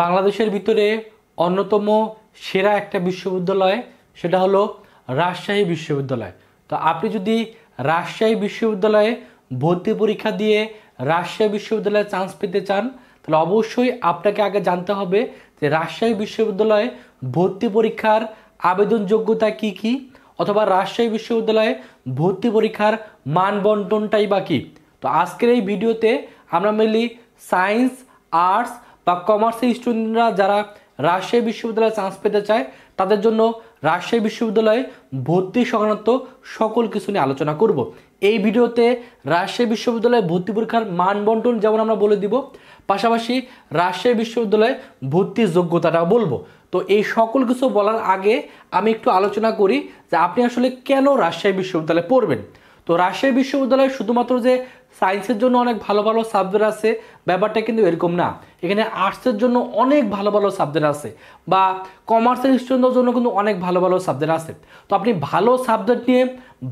বাংলাদেশের ভিতরে অন্যতম সেরা একটা বিশ্ববিদ্যালয় সেটা হলো রাজশাহী বিশ্ববিদ্যালয় তো আপনি যদি রাজশাহী বিশ্ববিদ্যালয়ে ভর্তি পরীক্ষা দিয়ে রাজশাহী বিশ্ববিদ্যালয়ে চান্স পেতে চান তাহলে অবশ্যই আপনাকে আগে জানতে হবে যে রাজশাহী বিশ্ববিদ্যালয়ে ভর্তি পরীক্ষার আবেদন যোগ্যতা কি কি অথবা রাজশাহী বিশ্ববিদ্যালয়ে ভর্তি পরীক্ষার মান বন্টনটাই বা কী তো আজকের এই ভিডিওতে আমরা মেনলি সায়েন্স আর্টস বা কমার্সের স্টুডেন্টরা যারা রাজশাহী বিশ্ববিদ্যালয়ে চান্স পেতে চায় তাদের জন্য রাজশাহী বিশ্ববিদ্যালয়ে ভর্তি সংক্রান্ত সকল কিছু নিয়ে আলোচনা করব এই ভিডিওতে রাজশাহী বিশ্ববিদ্যালয়ে ভর্তি পরীক্ষার মান বন্টন যেমন আমরা বলে দিব পাশাপাশি রাজশাহী বিশ্ববিদ্যালয়ে ভর্তির যোগ্যতাটা বলবো তো এই সকল কিছু বলার আগে আমি একটু আলোচনা করি যে আপনি আসলে কেন রাজশাহী বিশ্ববিদ্যালয়ে পড়বেন তো রাজশাহী বিশ্ববিদ্যালয়ে শুধুমাত্র যে সায়েন্সের জন্য অনেক ভালো ভালো সাবজেক্ট আছে ব্যাপারটা কিন্তু এরকম না এখানে আর্টসের জন্য অনেক ভালো ভালো সাবজেক্ট আছে বা কমার্সের স্টুডেন্টদের জন্য কিন্তু অনেক ভালো ভালো সাবজেক্ট আছে তো আপনি ভালো সাবজেক্ট নিয়ে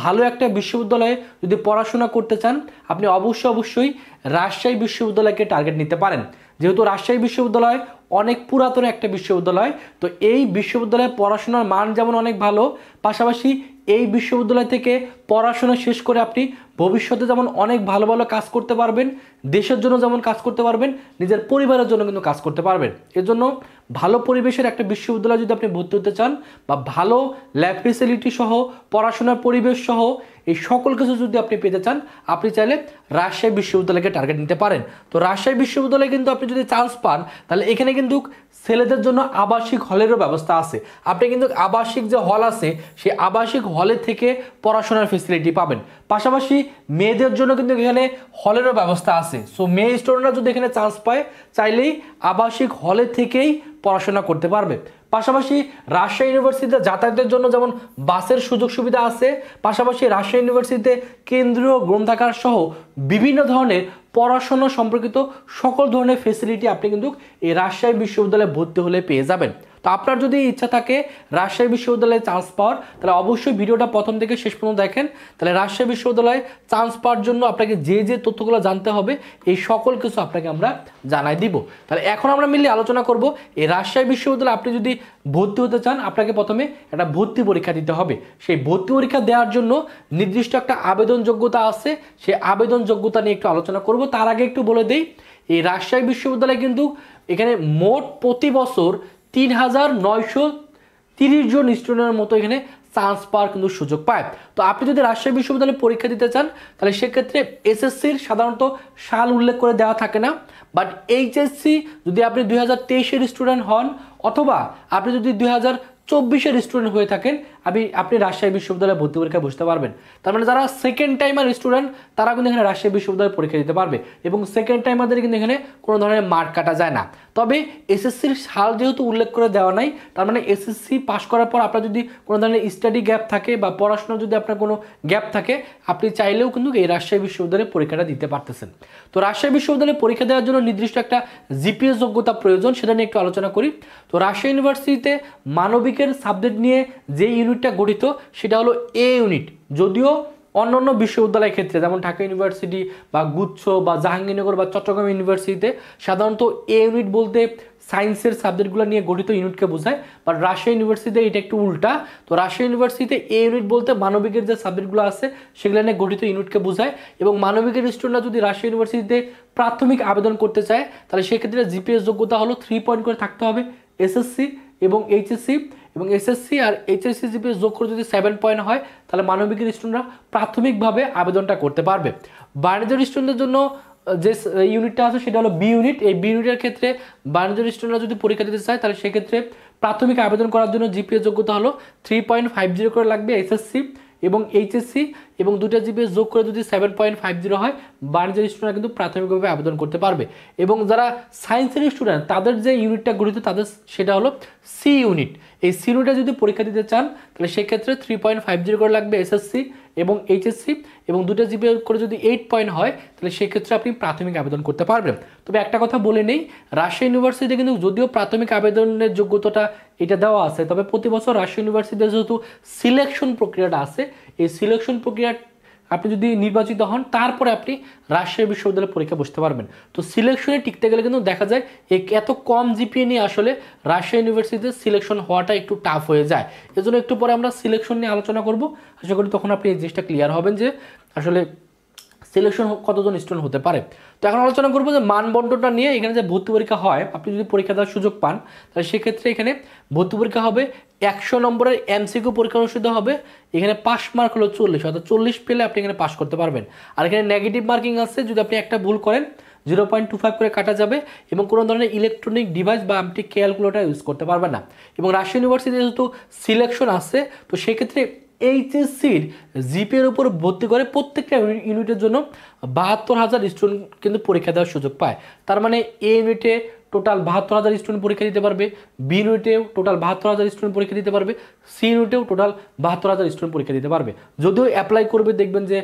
ভালো একটা বিশ্ববিদ্যালয়ে যদি পড়াশোনা করতে চান আপনি অবশ্যই অবশ্যই রাজশাহী বিশ্ববিদ্যালয়কে টার্গেট নিতে পারেন যেহেতু রাজশাহী বিশ্ববিদ্যালয় অনেক পুরাতন একটা বিশ্ববিদ্যালয় তো এই বিশ্ববিদ্যালয়ে পড়াশোনার মান যেমন অনেক ভালো পাশাপাশি এই বিশ্ববিদ্যালয় থেকে পড়াশোনা শেষ করে আপনি ভবিষ্যতে যেমন অনেক ভালো ভালো কাজ করতে পারবেন দেশের জন্য যেমন কাজ করতে পারবেন নিজের পরিবারের জন্য কিন্তু কাজ করতে পারবেন এর জন্য ভালো পরিবেশের একটা বিশ্ববিদ্যালয় যদি আপনি ভর্তি হতে চান বা ভালো ল্যাব ফেসিলিটি সহ পড়াশোনার পরিবেশ সহ এই সকল কিছু যদি আপনি পেতে চান আপনি চাইলে রাজশাহী বিশ্ববিদ্যালয়কে টার্গেট নিতে পারেন তো রাজশাহী বিশ্ববিদ্যালয়ে কিন্তু আপনি যদি চান্স পান তাহলে এখানে কিন্তু ছেলেদের জন্য আবাসিক হলেরও ব্যবস্থা আছে আপনি কিন্তু আবাসিক যে হল আছে সেই আবাসিক হলে থেকে পড়াশোনার ফেসিলিটি পাবেন পাশাপাশি মেয়েদের জন্য কিন্তু এখানে হলেরও ব্যবস্থা আছে সো মেয়ে স্টুডেন্টরা যদি এখানে চান্স পায় চাইলেই আবাসিক হলে থেকেই পড়াশোনা করতে পারবে পাশাপাশি রাজশাহী ইউনিভার্সিটিতে যাতায়াতের জন্য যেমন বাসের সুযোগ সুবিধা আছে পাশাপাশি রাজশাহী ইউনিভার্সিটিতে কেন্দ্রীয় গ্রন্থাগার সহ বিভিন্ন ধরনের পড়াশোনা সম্পর্কিত সকল ধরনের ফেসিলিটি আপনি কিন্তু এই রাজশাহী বিশ্ববিদ্যালয়ে ভর্তি হলে পেয়ে যাবেন তো আপনার যদি ইচ্ছা থাকে রাজশাহী বিশ্ববিদ্যালয়ে চান্স পাওয়ার তাহলে অবশ্যই ভিডিওটা প্রথম থেকে শেষ পর্যন্ত দেখেন তাহলে রাজশাহী বিশ্ববিদ্যালয়ে চান্স পাওয়ার জন্য আপনাকে যে যে তথ্যগুলো জানতে হবে এই সকল কিছু আপনাকে আমরা জানাই দিব তাহলে এখন আমরা মিলিয়ে আলোচনা করব এই রাজশাহী বিশ্ববিদ্যালয়ে আপনি যদি ভর্তি হতে চান আপনাকে প্রথমে একটা ভর্তি পরীক্ষা দিতে হবে সেই ভর্তি পরীক্ষা দেওয়ার জন্য নির্দিষ্ট একটা আবেদন যোগ্যতা আছে সেই আবেদন যোগ্যতা নিয়ে একটু আলোচনা করব তার আগে একটু বলে দেই এই রাজশাহী বিশ্ববিদ্যালয়ে কিন্তু এখানে মোট প্রতি বছর তিন হাজার নয়শো তিরিশ জন স্টুডেন্টের মতো এখানে চান্স পাওয়ার কিন্তু সুযোগ পায় তো আপনি যদি রাজশাহী বিশ্ববিদ্যালয়ে পরীক্ষা দিতে চান তাহলে সেক্ষেত্রে এসএসসির সাধারণত সাল উল্লেখ করে দেওয়া থাকে না বাট এইচএসসি যদি আপনি দুই হাজার স্টুডেন্ট হন অথবা আপনি যদি দুই হাজার চব্বিশের স্টুডেন্ট হয়ে থাকেন আপনি আপনি রাজশাহী বিশ্ববিদ্যালয়ে ভর্তি পরীক্ষায় বসতে পারবেন তার মানে যারা সেকেন্ড টাইমার স্টুডেন্ট তারা কিন্তু এখানে রাজশাহী বিশ্ববিদ্যালয়ে পরীক্ষা দিতে পারবে এবং সেকেন্ড টাইমারদের কিন্তু এখানে কোনো ধরনের মার্ক কাটা যায় না তবে এসএসসির সাল যেহেতু উল্লেখ করে দেওয়া নাই তার মানে এসএসসি পাস করার পর আপনার যদি কোনো ধরনের স্টাডি গ্যাপ থাকে বা পড়াশোনার যদি আপনার কোনো গ্যাপ থাকে আপনি চাইলেও কিন্তু এই রাজশাহী বিশ্ববিদ্যালয়ে পরীক্ষাটা দিতে পারতেছেন তো রাজশাহী বিশ্ববিদ্যালয়ে পরীক্ষা দেওয়ার জন্য নির্দিষ্ট একটা জিপিএস যোগ্যতা প্রয়োজন সেটা নিয়ে একটু আলোচনা করি তো রাজশাহী ইউনিভার্সিটিতে মানবিকের সাবজেক্ট নিয়ে যে ইউনিট ইউনিটটা গঠিত সেটা হলো এ ইউনিট যদিও অন্য অন্য বিশ্ববিদ্যালয়ের ক্ষেত্রে যেমন ঢাকা ইউনিভার্সিটি বা গুচ্ছ বা জাহাঙ্গীরনগর বা চট্টগ্রাম ইউনিভার্সিটিতে সাধারণত এ ইউনিট বলতে সায়েন্সের সাবজেক্টগুলো নিয়ে গঠিত ইউনিটকে বোঝায় বা রাশিয়া ইউনিভার্সিটিতে এটা একটু উল্টা তো রাশিয়া ইউনিভার্সিটিতে এ ইউনিট বলতে মানবিকের যে সাবজেক্টগুলো আছে সেগুলো নিয়ে গঠিত ইউনিটকে বোঝায় এবং মানবিকের স্টুডেন্টরা যদি রাশিয়া ইউনিভার্সিটিতে প্রাথমিক আবেদন করতে চায় তাহলে সেক্ষেত্রে জিপিএস যোগ্যতা হলো থ্রি পয়েন্ট করে থাকতে হবে এসএসসি এবং এইচএসসি এবং এসএসসি আর এইচএসসি জিপিএস যোগ করে যদি সেভেন পয়েন্ট হয় তাহলে মানবিকের স্টুডেন্টরা প্রাথমিকভাবে আবেদনটা করতে পারবে বাণিজ্যের স্টুডেন্টদের জন্য যে ইউনিটটা আছে সেটা হলো বি ইউনিট এই বি ইউনিটের ক্ষেত্রে বাণিজ্য স্টুডেন্টরা যদি পরীক্ষা দিতে চায় তাহলে সেক্ষেত্রে প্রাথমিক আবেদন করার জন্য জিপিএস যোগ্যতা হলো থ্রি পয়েন্ট ফাইভ জিরো করে লাগবে এসএসসি এবং এইচএসসি এবং দুটা জিবি যোগ করে যদি সেভেন পয়েন্ট ফাইভ জিরো হয় বাণিজ্যের স্টুডেন্ট কিন্তু প্রাথমিকভাবে আবেদন করতে পারবে এবং যারা সায়েন্সের স্টুডেন্ট তাদের যে ইউনিটটা গঠিত তাদের সেটা হলো সি ইউনিট এই সি ইউনিটটা যদি পরীক্ষা দিতে চান তাহলে সেক্ষেত্রে থ্রি পয়েন্ট ফাইভ জিরো করে লাগবে এসএসসি এবং এইচএসসি এবং দুটো জিবি করে যদি এইট পয়েন্ট হয় তাহলে সেক্ষেত্রে আপনি প্রাথমিক আবেদন করতে পারবেন তবে একটা কথা বলে নেই রাশিয়া ইউনিভার্সিটিতে কিন্তু যদিও প্রাথমিক আবেদনের যোগ্যতাটা এটা দেওয়া আছে তবে প্রতি বছর রাশিয়া ইউনিভার্সিটিতে যেহেতু সিলেকশন প্রক্রিয়াটা আছে এই সিলেকশন প্রক্রিয়া আপনি যদি নির্বাচিত হন তারপরে আপনি রাজশাহী বিশ্ববিদ্যালয়ের পরীক্ষা বসতে পারবেন তো সিলেকশনে টিকতে গেলে কিন্তু দেখা যায় এক এত কম জিপিএ নিয়ে আসলে রাজশাহী ইউনিভার্সিটিতে সিলেকশন হওয়াটা একটু টাফ হয়ে যায় এজন্য একটু পরে আমরা সিলেকশন নিয়ে আলোচনা করব আশা করি তখন আপনি এই জিনিসটা ক্লিয়ার হবেন যে আসলে সিলেকশন কতজন স্টুডেন্ট হতে পারে তো এখন আলোচনা করবো যে মানবন্টনটা নিয়ে এখানে যে ভর্তি পরীক্ষা হয় আপনি যদি পরীক্ষা দেওয়ার সুযোগ পান তাহলে সেক্ষেত্রে এখানে ভর্তি পরীক্ষা হবে একশো নম্বরের এমসিকিউ পরীক্ষা অনুষ্ঠিত হবে এখানে পাস মার্ক হলো চল্লিশ অর্থাৎ চল্লিশ পেলে আপনি এখানে পাস করতে পারবেন আর এখানে নেগেটিভ মার্কিং আছে যদি আপনি একটা ভুল করেন জিরো পয়েন্ট টু ফাইভ করে কাটা যাবে এবং কোনো ধরনের ইলেকট্রনিক ডিভাইস বা আপনি ক্যালকুলেটার ইউজ করতে পারবেন না এবং রাশিয়া ইউনিভার্সিটি যেহেতু সিলেকশন আছে তো সেক্ষেত্রে এইচএসসির জিপিএর উপর ভর্তি করে প্রত্যেকটা ইউনিটের জন্য বাহাত্তর হাজার স্টুডেন্ট কিন্তু পরীক্ষা দেওয়ার সুযোগ পায় তার মানে এ ইউনিটে টোটাল বাহাত্তর হাজার স্টুডেন্ট পরীক্ষা দিতে পারবে বি ইউনিটেও টোটাল বাহাত্তর হাজার স্টুডেন্ট পরীক্ষা দিতে পারবে সি ইউনিটেও টোটাল বাহাত্তর হাজার স্টুডেন্ট পরীক্ষা দিতে পারবে যদিও অ্যাপ্লাই করবে দেখবেন যে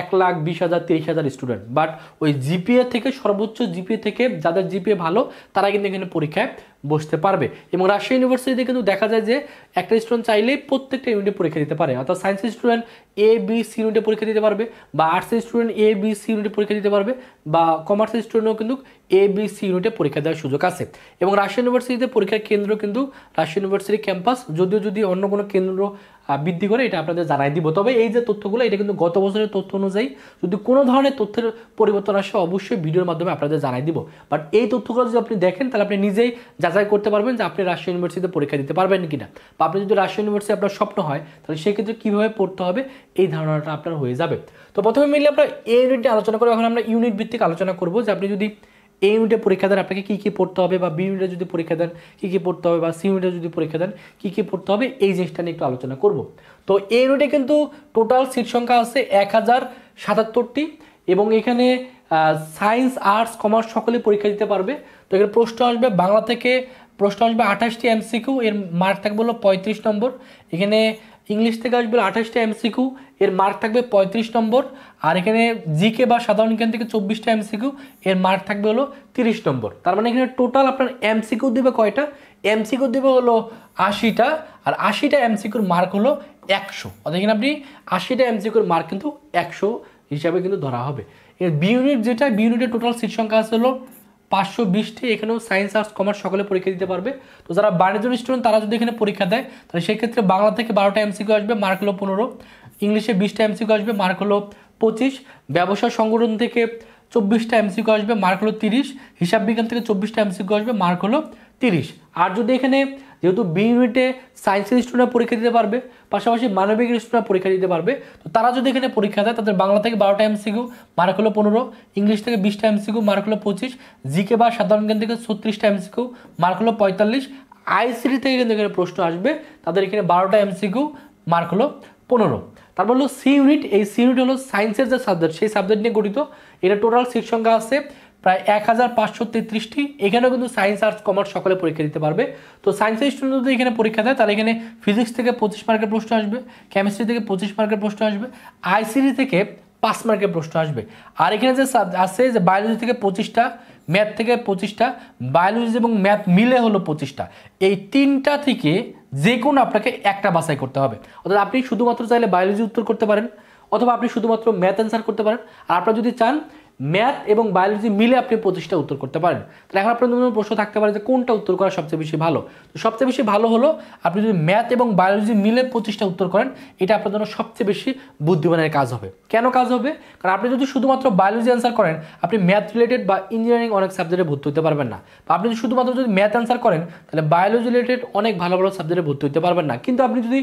এক লাখ বিশ হাজার তিরিশ হাজার স্টুডেন্ট বাট ওই জিপিএ থেকে সর্বোচ্চ জিপিএ থেকে যাদের জিপিএ ভালো তারা কিন্তু এখানে পরীক্ষায় বসতে পারবে এবং রাশিয়া ইউনিভার্সিটিতে কিন্তু দেখা যায় যে একটা স্টুডেন্ট চাইলে প্রত্যেকটা ইউনিটে পরীক্ষা দিতে পারে অর্থাৎ সায়েন্সের স্টুডেন্ট এ বি সি ইউনিটে পরীক্ষা দিতে পারবে বা আর্টসের স্টুডেন্ট এ বি সি ইউনিটে পরীক্ষা দিতে পারবে বা কমার্সের স্টুডেন্টও কিন্তু এ বি সি ইউনিটে পরীক্ষা দেওয়ার সুযোগ আছে এবং রাশিয়া ইউনিভার্সিটিতে পরীক্ষার কেন্দ্র কিন্তু রাশিয়া ইউনিভার্সিটি ক্যাম্পাস যদিও যদি অন্য কোনো কেন্দ্র বৃদ্ধি করে এটা আপনাদের জানাই দিব তবে এই যে তথ্যগুলো এটা কিন্তু গত বছরের তথ্য অনুযায়ী যদি কোনো ধরনের তথ্যের পরিবর্তন আসে অবশ্যই ভিডিওর মাধ্যমে আপনাদের জানাই দিব বাট এই তথ্যগুলো যদি আপনি দেখেন তাহলে আপনি নিজেই যাচাই করতে পারবেন যে আপনি রাশিয়া ইউনিভার্সিটিতে পরীক্ষা দিতে পারবেন কি না বা আপনি যদি রাশিয়া ইউনিভার্সিটি আপনার স্বপ্ন হয় তাহলে সেক্ষেত্রে কীভাবে পড়তে হবে এই ধারণাটা আপনার হয়ে যাবে তো প্রথমে মিলে আমরা এ ইউনিটটি আলোচনা করবো এখন আমরা ইউনিট ভিত্তিক আলোচনা করবো যে আপনি যদি এ ইউনিটে পরীক্ষা দেন আপনাকে কী কী পড়তে হবে বা বি ইউনিটে যদি পরীক্ষা দেন কী কী পড়তে হবে বা সি ইউনিটে যদি পরীক্ষা দেন কী কী পড়তে হবে এই জিনিসটা নিয়ে একটু আলোচনা করব তো এ ইউনিটে কিন্তু টোটাল সিট সংখ্যা আছে এক হাজার সাতাত্তরটি এবং এখানে সায়েন্স আর্টস কমার্স সকলে পরীক্ষা দিতে পারবে তো এখানে প্রশ্ন আসবে বাংলা থেকে প্রশ্ন আসবে আঠাশটি এমসিকিউ এর মার্ক থাকবে হলো পঁয়ত্রিশ নম্বর এখানে ইংলিশ থেকে আসবে আঠাশটা এমসিকিউ এর মার্ক থাকবে পঁয়ত্রিশ নম্বর আর এখানে জিকে বা সাধারণ জ্ঞান থেকে চব্বিশটা এমসিকিউ এর মার্ক থাকবে হলো তিরিশ নম্বর তার মানে এখানে টোটাল আপনার এমসিকিউ দেবে কয়টা এমসিকিউ দেবে হলো আশিটা আর আশিটা এমসিকিউর মার্ক হলো একশো অর্থাৎ এখানে আপনি আশিটা এমসিকিউর মার্ক কিন্তু একশো হিসাবে কিন্তু ধরা হবে এর বি ইউনিট যেটা বি ইউনিটের টোটাল সিট সংখ্যা আছে হলো পাঁচশো বিশটি এখানেও সায়েন্স আর্টস কমার্স সকলে পরীক্ষা দিতে পারবে তো যারা বাণিজ্যের স্টুডেন্ট তারা যদি এখানে পরীক্ষা দেয় তাহলে সেক্ষেত্রে বাংলা থেকে বারোটা এমসিকিউ আসবে মার্ক হলো পনেরো ইংলিশে বিশটা এমসিকিউ আসবে মার্ক হলো পঁচিশ ব্যবসা সংগঠন থেকে চব্বিশটা এমসিকিউ আসবে মার্ক হলো তিরিশ হিসাব বিজ্ঞান থেকে চব্বিশটা এমসিকিউ আসবে মার্ক হলো তিরিশ আর যদি এখানে যেহেতু বি ইউনিটে সায়েন্সের স্টুডেন্টরা পরীক্ষা দিতে পারবে পাশাপাশি মানবিক স্টুডেন্টরা পরীক্ষা দিতে পারবে তো তারা যদি এখানে পরীক্ষা দেয় তাদের বাংলা থেকে বারোটা এমসিকিউ মার্ক হলো পনেরো ইংলিশ থেকে বিশটা এমসিকিউ মার্ক হলো পঁচিশ জিকে বা সাধারণ জ্ঞান থেকে ছত্রিশটা এমসিকিউ মার্ক হলো পঁয়তাল্লিশ আইসিডি থেকে কিন্তু এখানে প্রশ্ন আসবে তাদের এখানে বারোটা এমসিকিউ মার্ক হলো পনেরো তারপর হলো সি ইউনিট এই সি ইউনিট হলো সায়েন্সের যে সাবজেক্ট সেই সাবজেক্ট নিয়ে গঠিত এটা টোটাল সিট সংখ্যা আছে প্রায় এক হাজার পাঁচশো তেত্রিশটি এখানেও কিন্তু সায়েন্স আর্টস কমার্স সকলে পরীক্ষা দিতে পারবে তো সায়েন্সের স্টুডেন্ট যদি এখানে পরীক্ষা দেয় তাহলে এখানে ফিজিক্স থেকে পঁচিশ মার্কের প্রশ্ন আসবে কেমিস্ট্রি থেকে পঁচিশ মার্কের প্রশ্ন আসবে আইসিডি থেকে পাঁচ মার্কের প্রশ্ন আসবে আর এখানে যে আছে যে বায়োলজি থেকে পঁচিশটা ম্যাথ থেকে পঁচিশটা বায়োলজি এবং ম্যাথ মিলে হলো পঁচিশটা এই তিনটা থেকে যে কোনো আপনাকে একটা বাছাই করতে হবে অর্থাৎ আপনি শুধুমাত্র চাইলে বায়োলজি উত্তর করতে পারেন অথবা আপনি শুধুমাত্র ম্যাথ অ্যান্সার করতে পারেন আর আপনারা যদি চান ম্যাথ এবং বায়োলজি মিলে আপনি পঁচিশটা উত্তর করতে পারেন তাহলে এখন আপনার মধ্যে প্রশ্ন থাকতে পারে যে কোনটা উত্তর করা সবচেয়ে বেশি ভালো তো সবচেয়ে বেশি ভালো হলো আপনি যদি ম্যাথ এবং বায়োলজি মিলে পঁচিশটা উত্তর করেন এটা আপনার জন্য সবচেয়ে বেশি বুদ্ধিমানের কাজ হবে কেন কাজ হবে কারণ আপনি যদি শুধুমাত্র বায়োলজি অ্যান্সার করেন আপনি ম্যাথ রিলেটেড বা ইঞ্জিনিয়ারিং অনেক সাবজেক্টে ভর্তি হতে পারবেন না বা আপনি যদি শুধুমাত্র যদি ম্যাথ অ্যান্সার করেন তাহলে বায়োলজি রিলেটেড অনেক ভালো ভালো সাবজেক্টে ভর্তি হতে পারবেন না কিন্তু আপনি যদি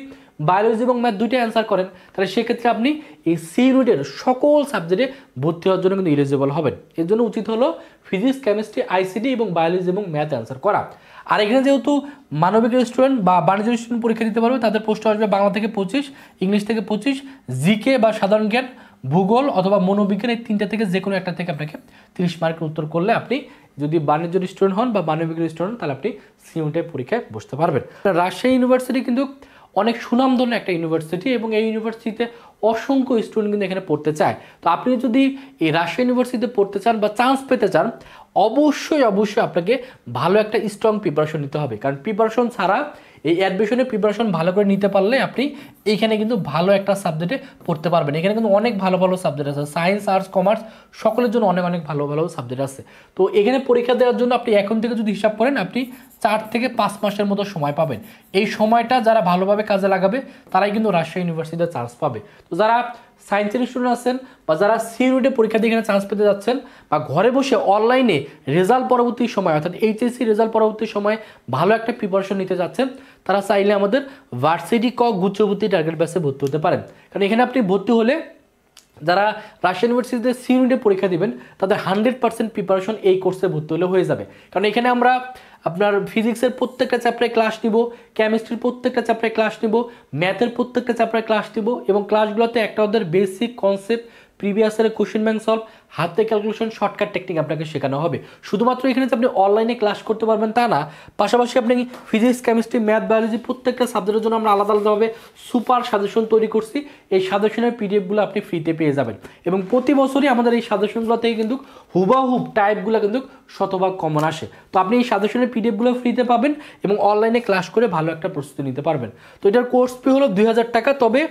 বায়োলজি এবং ম্যাথ দুইটাই অ্যান্সার করেন তাহলে সেক্ষেত্রে আপনি এই সি ইউনিটের সকল সাবজেক্টে ভর্তি হওয়ার জন্য কিন্তু ইলিজিবল হবেন এর জন্য উচিত হলো ফিজিক্স কেমিস্ট্রি আইসিডি এবং বায়োলজি এবং ম্যাথ অ্যান্সার করা আর এখানে যেহেতু মানবিক স্টুডেন্ট বা বাণিজ্য স্টুডেন্ট পরীক্ষা দিতে পারবে তাদের প্রশ্ন আসবে বাংলা থেকে পঁচিশ ইংলিশ থেকে পঁচিশ জিকে বা সাধারণ জ্ঞান ভূগোল অথবা মনোবিজ্ঞান এই তিনটা থেকে যে কোনো একটা থেকে আপনাকে তিরিশ মার্কের উত্তর করলে আপনি যদি বাণিজ্য স্টুডেন্ট হন বা মানবিক স্টুডেন্ট হন তাহলে আপনি সিউটে পরীক্ষায় বসতে পারবেন রাজশাহী ইউনিভার্সিটি কিন্তু অনেক সুনাম ধরনের একটা ইউনিভার্সিটি এবং এই ইউনিভার্সিটিতে অসংখ্য স্টুডেন্ট কিন্তু এখানে পড়তে চায় তো আপনি যদি এই রাশিয়া ইউনিভার্সিটিতে পড়তে চান বা চান্স পেতে চান অবশ্যই অবশ্যই আপনাকে ভালো একটা স্ট্রং প্রিপারেশন নিতে হবে কারণ প্রিপারেশন ছাড়া এই অ্যাডমিশনের প্রিপারেশন ভালো করে নিতে পারলে আপনি এইখানে কিন্তু ভালো একটা সাবজেক্টে পড়তে পারবেন এখানে কিন্তু অনেক ভালো ভালো সাবজেক্ট আছে সায়েন্স আর্টস কমার্স সকলের জন্য অনেক অনেক ভালো ভালো সাবজেক্ট আছে তো এখানে পরীক্ষা দেওয়ার জন্য আপনি এখন থেকে যদি হিসাব করেন আপনি চার থেকে পাঁচ মাসের মতো সময় পাবেন এই সময়টা যারা ভালোভাবে কাজে লাগাবে তারাই কিন্তু রাজশাহী ইউনিভার্সিটিতে চান্স পাবে তো যারা সায়েন্সের স্টুডেন্ট আছেন বা যারা সিউনিটে পরীক্ষা দিয়ে এখানে চান্স পেতে যাচ্ছেন বা ঘরে বসে অনলাইনে রেজাল্ট পরবর্তী সময় অর্থাৎ এইচএসসি রেজাল্ট পরবর্তী সময় ভালো একটা প্রিপারেশন নিতে যাচ্ছেন তারা চাইলে আমাদের ভার্সিটি ক গুচ্ছভর্তি টার্গেট ব্যাসে ভর্তি হতে পারেন কারণ এখানে আপনি ভর্তি হলে যারা রাশিয়ান ইউনিভার্সিটিতে সি ইউনিটে পরীক্ষা দেবেন তাদের হান্ড্রেড পার্সেন্ট প্রিপারেশন এই কোর্সে ভর্তি হলে হয়ে যাবে কারণ এখানে আমরা আপনার ফিজিক্সের প্রত্যেকটা চ্যাপ্টারে ক্লাস নিব কেমিস্ট্রির প্রত্যেকটা চ্যাপ্টারে ক্লাস নিব ম্যাথের প্রত্যেকটা চ্যাপ্টারে ক্লাস নিব এবং ক্লাসগুলোতে একটা ওদের বেসিক কনসেপ্ট প্রিভিয়াস ইয়ারের কোশ্চেন ব্যাংক সলভ হাতে ক্যালকুলেশন শর্টকাট টেকনিক আপনাকে শেখানো হবে শুধুমাত্র এখানে আপনি অনলাইনে ক্লাস করতে পারবেন তা না পাশাপাশি আপনি ফিজিক্স কেমিস্ট্রি ম্যাথ বায়োলজি প্রত্যেকটা সাবজেক্টের জন্য আমরা আলাদা আলাদাভাবে সুপার সাজেশন তৈরি করছি এই সাজেশনের পিডিএফগুলো আপনি ফ্রিতে পেয়ে যাবেন এবং প্রতি বছরই আমাদের এই সাজেশনগুলো থেকে কিন্তু হুবাহুব টাইপগুলো কিন্তু শতভাগ কমন আসে তো আপনি এই সাজেশনের পিডিএফগুলো ফ্রিতে পাবেন এবং অনলাইনে ক্লাস করে ভালো একটা প্রস্তুতি নিতে পারবেন তো এটার কোর্স ফি হলো দুই টাকা তবে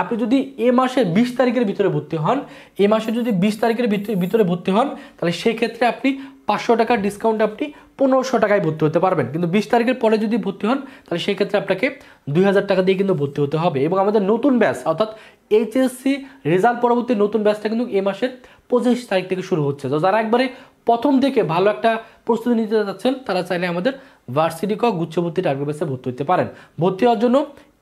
আপনি যদি এ মাসের বিশ তারিখের ভিতরে ভর্তি হন এ মাসে যদি বিশ তারিখের ভিতরে ভর্তি হন তাহলে সেক্ষেত্রে আপনি পাঁচশো টাকার ডিসকাউন্ট আপনি পনেরোশো টাকায় ভর্তি হতে পারবেন কিন্তু বিশ তারিখের পরে যদি ভর্তি হন তাহলে সেক্ষেত্রে আপনাকে দুই হাজার টাকা দিয়ে কিন্তু ভর্তি হতে হবে এবং আমাদের নতুন ব্যাস অর্থাৎ এইচএসসি রেজাল্ট পরবর্তী নতুন ব্যাসটা কিন্তু এ মাসের পঁচিশ তারিখ থেকে শুরু হচ্ছে তো যারা একবারে প্রথম থেকে ভালো একটা প্রস্তুতি নিতে চাচ্ছেন তারা চাইলে আমাদের ভার্সিটি ক গুচ্ছভর্তি টার্গেট ব্যাসে ভর্তি হতে পারেন ভর্তি হওয়ার জন্য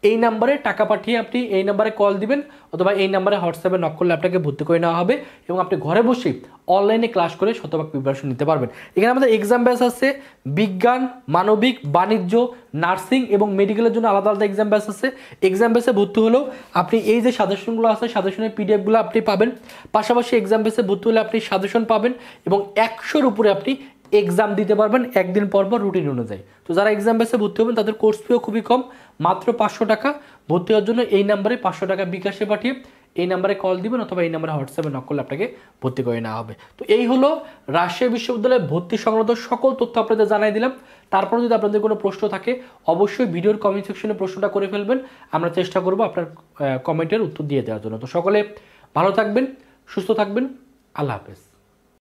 এই নাম্বারে টাকা পাঠিয়ে আপনি এই নাম্বারে কল দিবেন অথবা এই নাম্বারে হোয়াটসঅ্যাপে নক করলে আপনাকে ভর্তি করে নেওয়া হবে এবং আপনি ঘরে বসে অনলাইনে ক্লাস করে শতভাগ প্রিপারেশন নিতে পারবেন এখানে আমাদের এক্সাম ব্যাস আছে বিজ্ঞান মানবিক বাণিজ্য নার্সিং এবং মেডিকেলের জন্য আলাদা আলাদা এক্সাম ব্যাস আছে এক্সাম ব্যাসে ভর্তি হলেও আপনি এই যে সাজেশনগুলো আছে সাজেশনের পিডিএফগুলো আপনি পাবেন পাশাপাশি এক্সাম ব্যাসে ভর্তি হলে আপনি সাজেশন পাবেন এবং একশোর উপরে আপনি এক্সাম দিতে পারবেন একদিন পর পর রুটিন অনুযায়ী তো যারা এক্সাম বেসে ভর্তি হবেন তাদের কোর্স ফিও খুবই কম মাত্র পাঁচশো টাকা ভর্তি হওয়ার জন্য এই নাম্বারে পাঁচশো টাকা বিকাশে পাঠিয়ে এই নাম্বারে কল দিবেন অথবা এই নাম্বারে হোয়াটসঅ্যাপে নক করলে আপনাকে ভর্তি করে নেওয়া হবে তো এই হলো রাজশাহী বিশ্ববিদ্যালয়ে ভর্তি সংক্রান্ত সকল তথ্য আপনাদের জানাই দিলাম তারপরে যদি আপনাদের কোনো প্রশ্ন থাকে অবশ্যই ভিডিওর কমেন্ট সেকশনে প্রশ্নটা করে ফেলবেন আমরা চেষ্টা করব আপনার কমেন্টের উত্তর দিয়ে দেওয়ার জন্য তো সকলে ভালো থাকবেন সুস্থ থাকবেন আল্লাহ হাফেজ